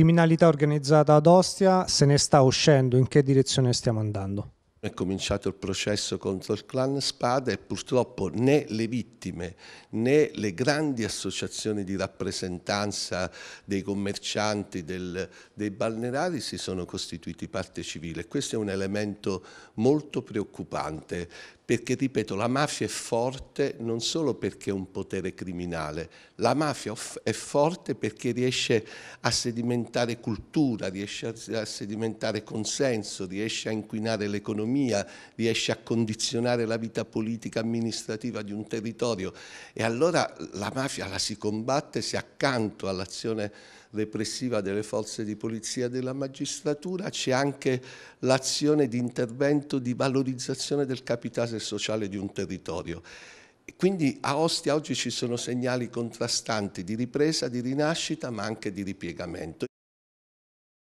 criminalità organizzata ad Ostia se ne sta uscendo, in che direzione stiamo andando? È cominciato il processo contro il clan Spada e purtroppo né le vittime né le grandi associazioni di rappresentanza dei commercianti, del, dei balnerari si sono costituiti parte civile. Questo è un elemento molto preoccupante perché, ripeto, la mafia è forte non solo perché è un potere criminale, la mafia è forte perché riesce a sedimentare cultura, riesce a sedimentare consenso, riesce a inquinare l'economia l'economia, riesce a condizionare la vita politica amministrativa di un territorio e allora la mafia la si combatte se accanto all'azione repressiva delle forze di polizia e della magistratura c'è anche l'azione di intervento di valorizzazione del capitale sociale di un territorio. Quindi a Ostia oggi ci sono segnali contrastanti di ripresa, di rinascita, ma anche di ripiegamento.